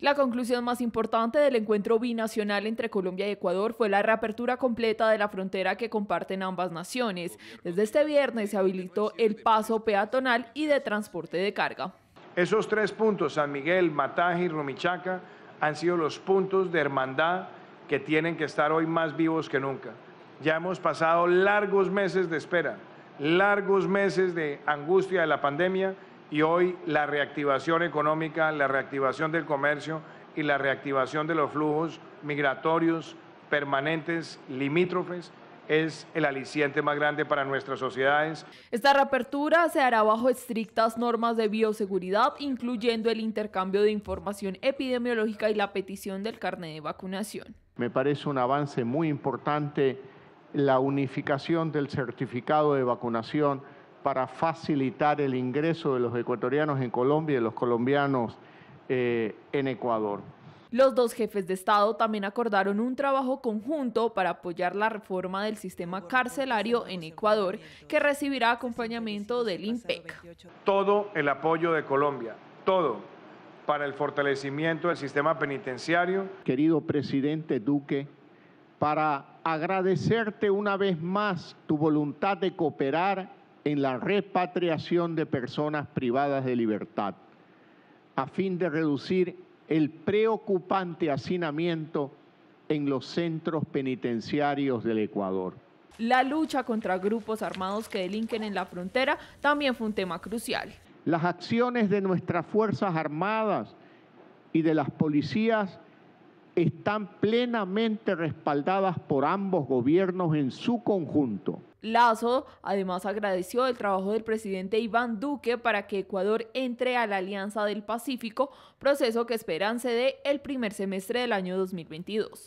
La conclusión más importante del encuentro binacional entre Colombia y Ecuador fue la reapertura completa de la frontera que comparten ambas naciones. Desde este viernes se habilitó el paso peatonal y de transporte de carga. Esos tres puntos, San Miguel, Mataje y Rumichaca, han sido los puntos de hermandad que tienen que estar hoy más vivos que nunca. Ya hemos pasado largos meses de espera, largos meses de angustia de la pandemia y hoy la reactivación económica, la reactivación del comercio y la reactivación de los flujos migratorios permanentes, limítrofes, es el aliciente más grande para nuestras sociedades. Esta reapertura se hará bajo estrictas normas de bioseguridad, incluyendo el intercambio de información epidemiológica y la petición del carnet de vacunación. Me parece un avance muy importante la unificación del certificado de vacunación para facilitar el ingreso de los ecuatorianos en Colombia y de los colombianos eh, en Ecuador. Los dos jefes de Estado también acordaron un trabajo conjunto para apoyar la reforma del sistema carcelario en Ecuador, que recibirá acompañamiento del IMPEC. Todo el apoyo de Colombia, todo, para el fortalecimiento del sistema penitenciario. Querido presidente Duque, para agradecerte una vez más tu voluntad de cooperar en la repatriación de personas privadas de libertad, a fin de reducir el preocupante hacinamiento en los centros penitenciarios del Ecuador. La lucha contra grupos armados que delinquen en la frontera también fue un tema crucial. Las acciones de nuestras Fuerzas Armadas y de las policías están plenamente respaldadas por ambos gobiernos en su conjunto. Lazo además agradeció el trabajo del presidente Iván Duque para que Ecuador entre a la Alianza del Pacífico, proceso que esperan se dé el primer semestre del año 2022.